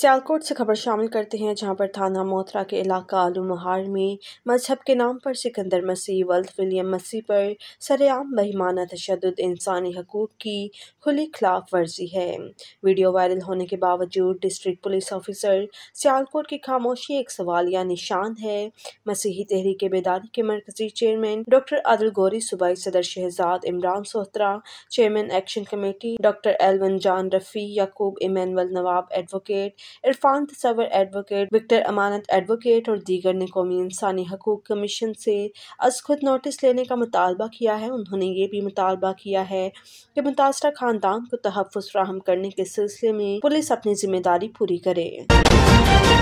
सियालकोट से खबर शामिल करते हैं जहां पर थाना मोथरा के इलाका आलू महार में मजहब के नाम पर सिकंदर मसीह वल्थ विलियम मसीह पर सरेआम बहिमाना तशद इंसानी हकूक़ की खुली खिलाफ वर्जी है वीडियो वायरल होने के बावजूद डिस्ट्रिक्ट पुलिस ऑफिसर सियालकोट की खामोशी एक सवाल या निशान है मसीही तहरीक बेदारी के मरकजी चेयरमैन डॉक्टर अदल गोरी सूबाई सदर Shahzad Imran Sohatra chairman action committee doctor Elwin John Rafi Yaqub Emmanuel Nawab advocate Irfan Tasawar advocate Victor अमानत एडवोकेट और दीगर ने कौमी इंसानी हकूक कमीशन से अज खुद नोटिस लेने का मुतालबा किया है उन्होंने ये भी मुतालबा किया है कि मुतासर खानदान को तहफ़ फ्राहम करने के सिलसिले में पुलिस अपनी जिम्मेदारी पूरी करे